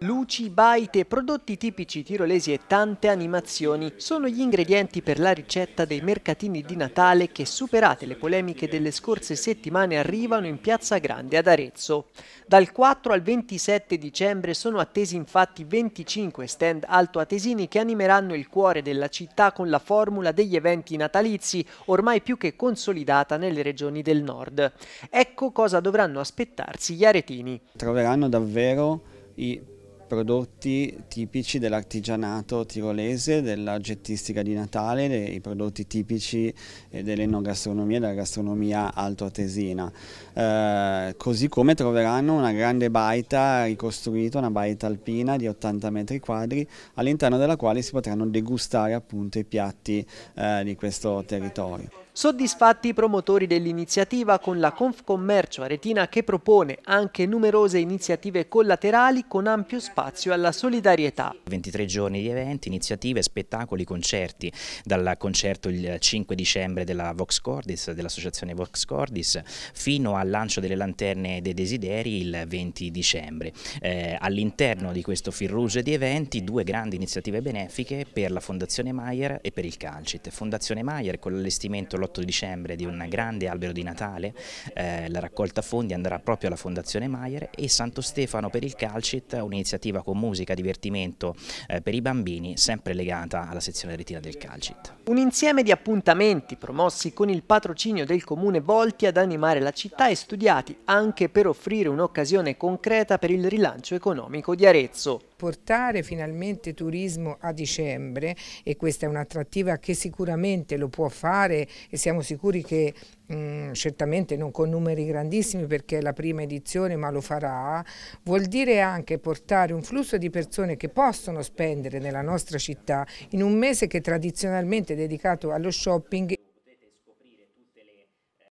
Luci, baite, prodotti tipici tirolesi e tante animazioni sono gli ingredienti per la ricetta dei mercatini di Natale che, superate le polemiche delle scorse settimane, arrivano in Piazza Grande ad Arezzo. Dal 4 al 27 dicembre sono attesi infatti 25 stand altoatesini che animeranno il cuore della città con la formula degli eventi natalizi, ormai più che consolidata nelle regioni del nord. Ecco cosa dovranno aspettarsi gli aretini. Troveranno davvero i prodotti tipici dell'artigianato tirolese, della gettistica di Natale, dei prodotti tipici eh, dell'enogastronomia e della gastronomia altoatesina. Eh, così come troveranno una grande baita ricostruita, una baita alpina di 80 metri quadri, all'interno della quale si potranno degustare appunto i piatti eh, di questo territorio. Soddisfatti i promotori dell'iniziativa con la Confcommercio Aretina che propone anche numerose iniziative collaterali con ampio spazio alla solidarietà. 23 giorni di eventi, iniziative, spettacoli, concerti, dal concerto il 5 dicembre della Vox Cordis, dell'associazione Vox Cordis, fino al lancio delle lanterne dei desideri il 20 dicembre. Eh, All'interno di questo fil rouge di eventi due grandi iniziative benefiche per la Fondazione Maier e per il Calcit. Fondazione Maier con l'allestimento l'8 dicembre di un grande albero di Natale, eh, la raccolta fondi andrà proprio alla Fondazione Maier e Santo Stefano per il Calcit, un'iniziativa con musica, e divertimento eh, per i bambini, sempre legata alla sezione retina del Calcit. Un insieme di appuntamenti promossi con il patrocinio del Comune volti ad animare la città e studiati anche per offrire un'occasione concreta per il rilancio economico di Arezzo portare finalmente turismo a dicembre e questa è un'attrattiva che sicuramente lo può fare e siamo sicuri che Mm, certamente non con numeri grandissimi perché è la prima edizione ma lo farà, vuol dire anche portare un flusso di persone che possono spendere nella nostra città in un mese che tradizionalmente è dedicato allo shopping